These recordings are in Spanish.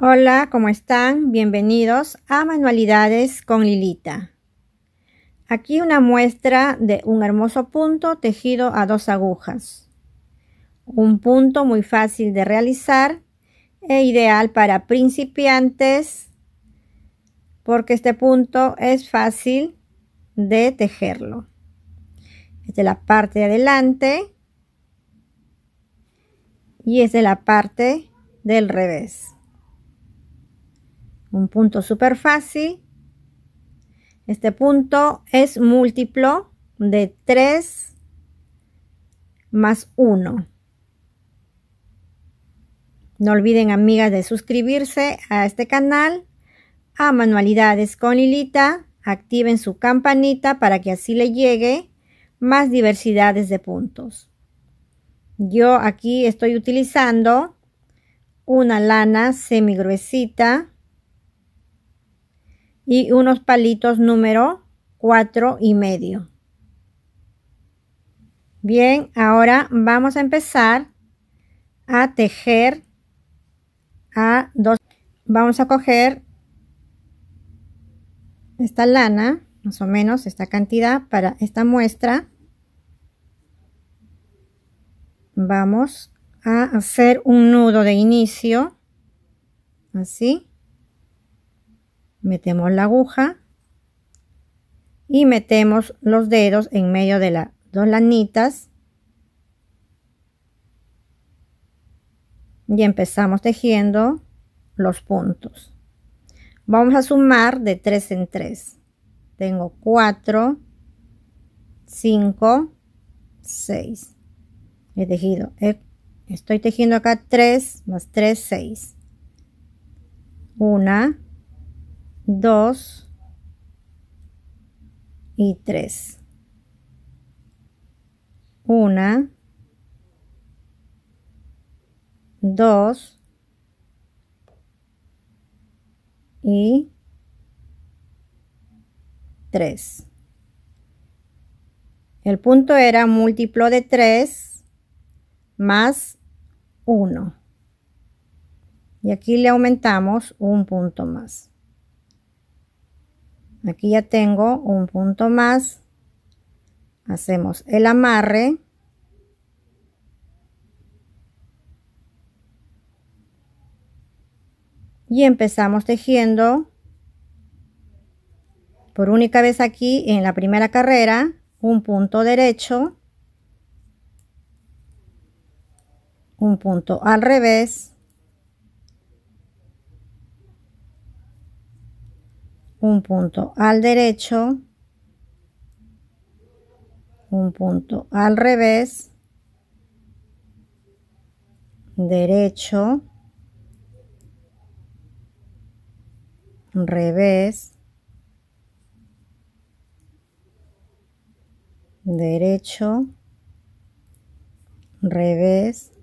Hola, ¿cómo están? Bienvenidos a Manualidades con Lilita. Aquí una muestra de un hermoso punto tejido a dos agujas. Un punto muy fácil de realizar e ideal para principiantes porque este punto es fácil de tejerlo. Es de la parte de adelante y es de la parte del revés un punto súper fácil. Este punto es múltiplo de 3 más 1. No olviden, amigas, de suscribirse a este canal, a Manualidades con hilita Activen su campanita para que así le llegue más diversidades de puntos. Yo aquí estoy utilizando una lana semigruesita y unos palitos número 4 y medio. Bien, ahora vamos a empezar a tejer a dos. Vamos a coger esta lana, más o menos esta cantidad para esta muestra. Vamos a hacer un nudo de inicio, así metemos la aguja y metemos los dedos en medio de las dos lanitas y empezamos tejiendo los puntos vamos a sumar de 3 en 3 tengo 4 5 6 he tejido estoy tejiendo acá 3 más 3 6 1 2 y 3. 1, 2 y 3. El punto era múltiplo de 3 más 1. Y aquí le aumentamos un punto más aquí ya tengo un punto más hacemos el amarre y empezamos tejiendo por única vez aquí en la primera carrera un punto derecho un punto al revés un punto al derecho, un punto al revés, derecho, revés, derecho, revés,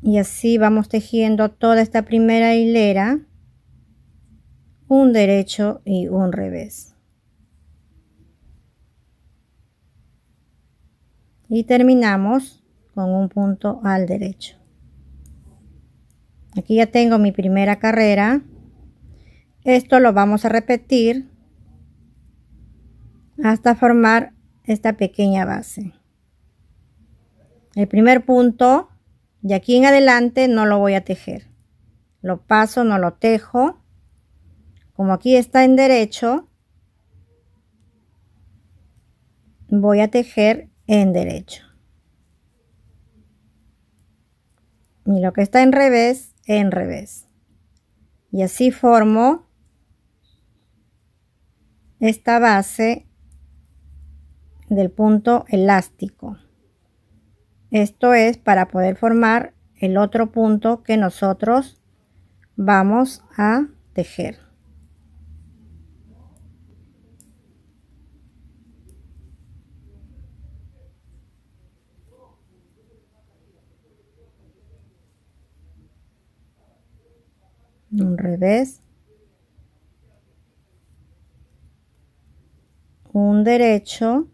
y así vamos tejiendo toda esta primera hilera un derecho y un revés y terminamos con un punto al derecho aquí ya tengo mi primera carrera esto lo vamos a repetir hasta formar esta pequeña base el primer punto y aquí en adelante no lo voy a tejer. Lo paso, no lo tejo. Como aquí está en derecho, voy a tejer en derecho. Y lo que está en revés, en revés. Y así formo esta base del punto elástico. Esto es para poder formar el otro punto que nosotros vamos a tejer. un revés, un derecho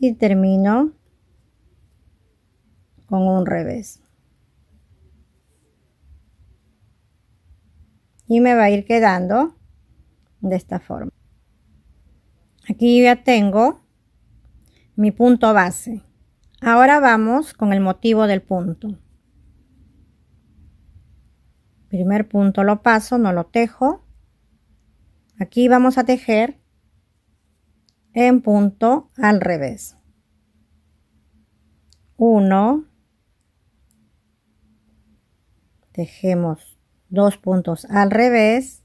y termino con un revés. Y me va a ir quedando de esta forma. Aquí ya tengo mi punto base. Ahora vamos con el motivo del punto. Primer punto lo paso, no lo tejo. Aquí vamos a tejer en punto al revés. 1, tejemos dos puntos al revés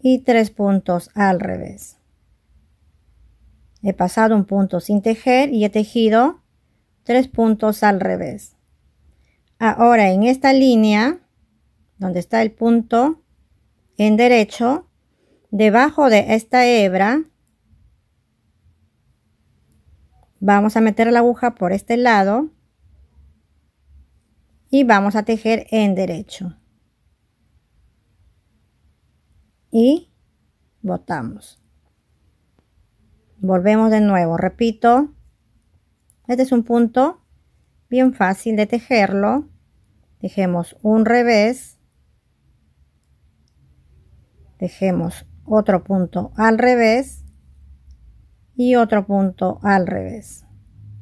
y tres puntos al revés he pasado un punto sin tejer y he tejido tres puntos al revés ahora en esta línea donde está el punto en derecho debajo de esta hebra vamos a meter la aguja por este lado y vamos a tejer en derecho y botamos volvemos de nuevo repito este es un punto bien fácil de tejerlo tejemos un revés tejemos otro punto al revés y otro punto al revés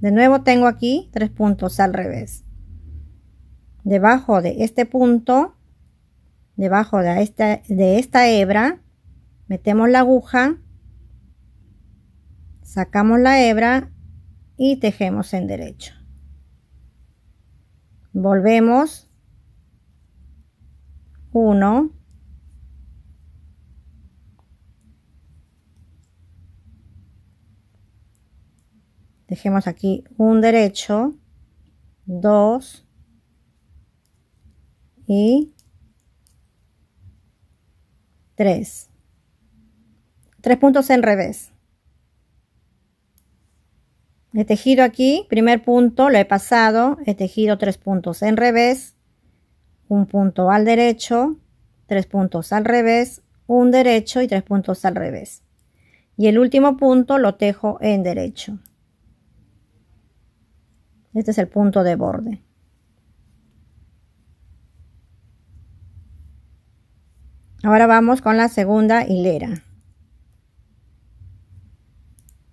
de nuevo tengo aquí tres puntos al revés debajo de este punto, debajo de esta, de esta hebra, metemos la aguja, sacamos la hebra y tejemos en derecho. Volvemos. 1. Dejemos aquí un derecho, dos y tres tres puntos en revés. He este tejido aquí, primer punto, lo he pasado, he este tejido tres puntos en revés, un punto al derecho, tres puntos al revés, un derecho y tres puntos al revés. Y el último punto lo tejo en derecho. Este es el punto de borde. Ahora vamos con la segunda hilera.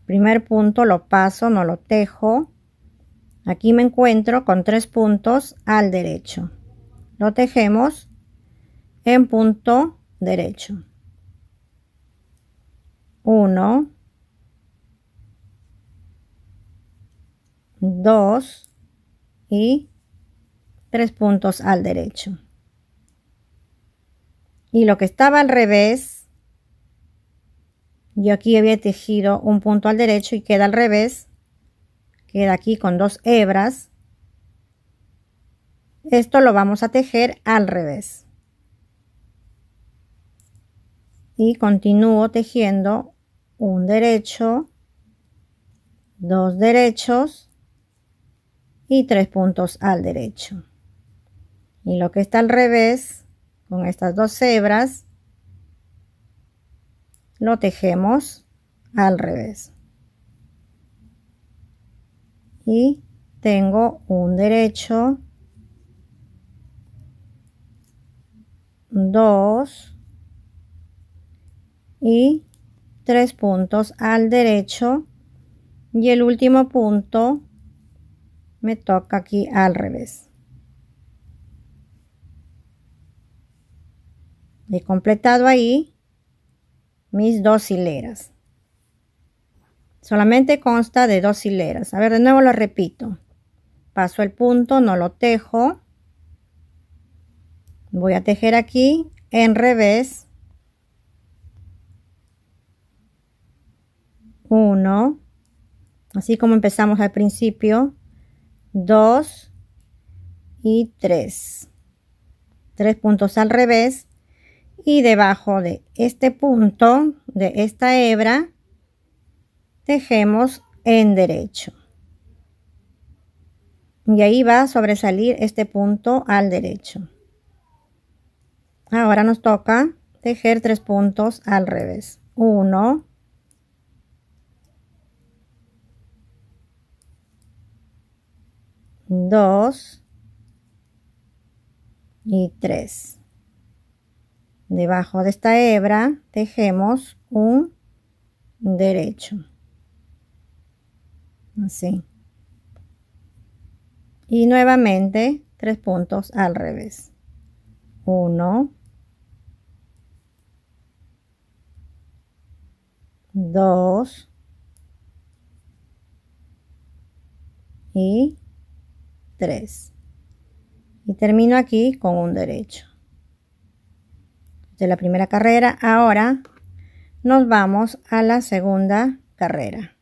Primer punto lo paso, no lo tejo. Aquí me encuentro con tres puntos al derecho. Lo tejemos en punto derecho. 1, 2 y tres puntos al derecho y lo que estaba al revés, yo aquí había tejido un punto al derecho y queda al revés, queda aquí con dos hebras. Esto lo vamos a tejer al revés. Y continúo tejiendo un derecho, dos derechos y tres puntos al derecho. Y lo que está al revés con estas dos cebras lo tejemos al revés y tengo un derecho dos y tres puntos al derecho y el último punto me toca aquí al revés he completado ahí mis dos hileras solamente consta de dos hileras a ver de nuevo lo repito paso el punto no lo tejo voy a tejer aquí en revés 1 así como empezamos al principio 2 y 3 tres puntos al revés y debajo de este punto de esta hebra tejemos en derecho y ahí va a sobresalir este punto al derecho ahora nos toca tejer tres puntos al revés uno dos y tres debajo de esta hebra tejemos un derecho así y nuevamente tres puntos al revés 1 2 y 3 y termino aquí con un derecho de la primera carrera. Ahora nos vamos a la segunda carrera.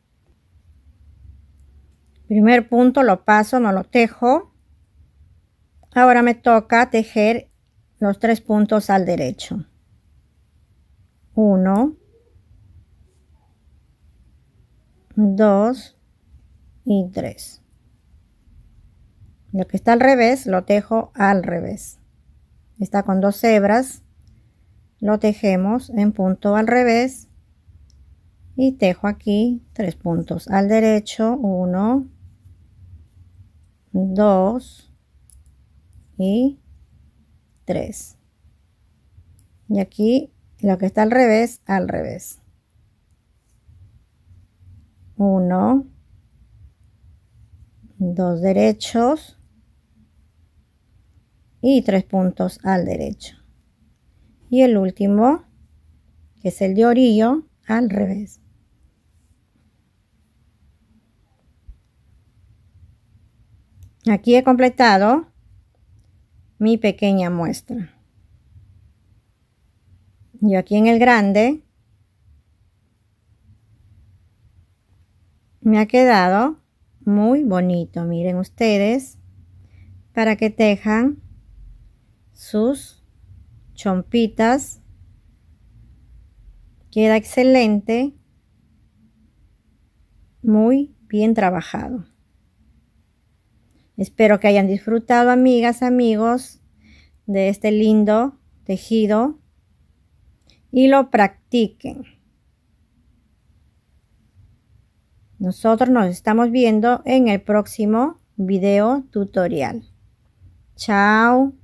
Primer punto lo paso, no lo tejo. Ahora me toca tejer los tres puntos al derecho. 1, 2 y 3. Lo que está al revés lo tejo al revés. Está con dos hebras lo tejemos en punto al revés y tejo aquí tres puntos al derecho 1 2 y 3 y aquí lo que está al revés al revés 1 dos derechos y tres puntos al derecho y el último, que es el de orillo, al revés. Aquí he completado mi pequeña muestra. Y aquí en el grande me ha quedado muy bonito. Miren ustedes para que tejan sus chompitas. Queda excelente. Muy bien trabajado. Espero que hayan disfrutado, amigas, amigos, de este lindo tejido y lo practiquen. Nosotros nos estamos viendo en el próximo video tutorial. Chao.